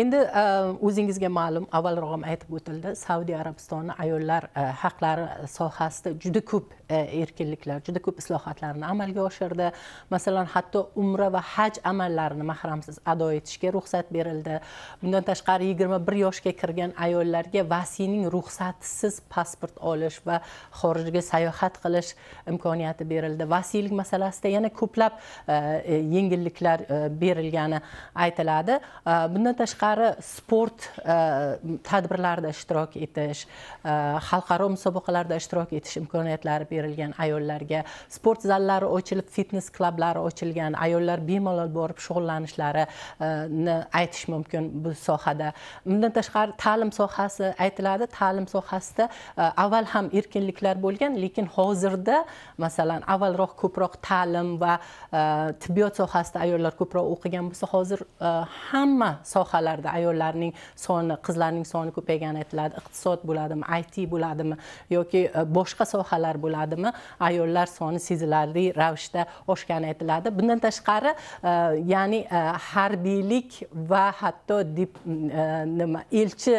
endi e, o'zingizga ma'lum avvalroq ham aytib o'tildi saudiya arabistoni ayollar e, haqlari sohasida juda ko'p e, erkinliklar juda ko'p islohotlarni amalga oshirdi masalan hatto umra va haj amallarini mahramsiz ado etishga ruxsat berildi bundan tashqari yigirma bir yoshga kirgan ayollarga vasiyning ruxsatisiz pasport olish va xorijga sayohat qilish imkoniyati berildi vasiylik masalasida yana ko'plab yengilliklar berilgani aytiladi bundan tashqari tashqari sport e, tadbirlarida ishtirok etish e, xalqaro musobaqalarda ishtirok etish imkoniyatlari berilgan ayollarga sport zallari ochilib fitnes klublari ochilgan ayollar bemalol borib shug'ullanishlarini e, aytish mumkin bu sohada bundan tashqari ta'lim sohasi aytiladi ta'lim sohasida avval ham erkinliklar bo'lgan lekin hozirda masalan avvalroq ko'proq ta'lim va tibbiyot sohasida ayollar ko'proq o'qigan bo'lsa hozir hamma sohalar sohalarda ayollarning soni qizlarning soni ko'paygani aytiladi iqtisod bo'ladimi it bo'ladimi yoki e, boshqa sohalar bo'ladimi ayollar soni sezilarli ravishda oshgani aytiladi bundan tashqari e, ya'ni e, harbiylik va hatto nima elchi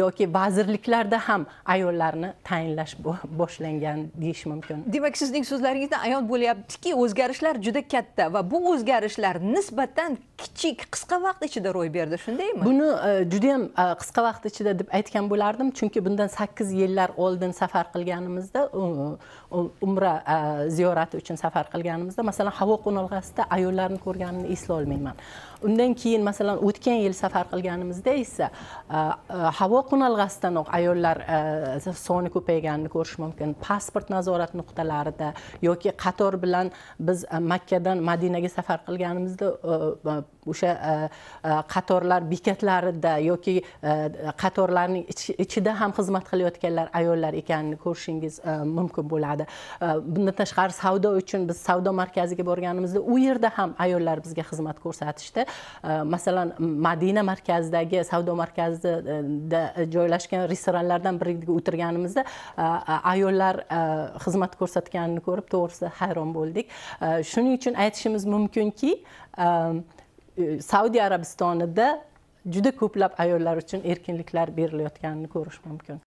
yoki vazirliklarda ham ayollarni tayinlash boshlangan deyish mumkin demak sizning so'zlaringizdan ayon bo'lyaptiki o'zgarishlar juda katta va bu o'zgarishlar nisbatan kichik qisqa vaqt ichida ro'y berdi shunda shundaymi buni e, judayam e, qisqa vaqt ichida deb aytgan bo'lardim chunki bundan sakkiz yillar oldin safar qilganimizda umra e, ziyorati uchun safar qilganimizda masalan havo qo'nalg'asida ayollarni ko'rganimni eslolmayman undan keyin masalan o'tgan yil safar qilganimizda esa havo qo'nalg'asidanoq ayollar soni ko'payganini ko'rish mumkin pasport nazorat nuqtalarida yoki qator bilan biz makkadan madinaga safar qilganimizda o'sha qatorlar bekatlarida yoki e, qatorlarning ichida ham xizmat qilayotganlar ayollar ekanini ko'rishingiz e, mumkin bo'ladi e, bundan tashqari savdo uchun biz savdo markaziga borganimizda u yerda ham ayollar bizga xizmat ko'rsatishdi masalan madina markazidagi savdo markazida joylashgan restoranlardan biriga o'tirganimizda ayollar xizmat ko'rsatganini ko'rib to'g'risi hayron bo'ldik shuning uchun aytishimiz mumkinki saudiya arabistonida juda ko'plab ayollar uchun erkinliklar berilayotganini ko'rish mumkin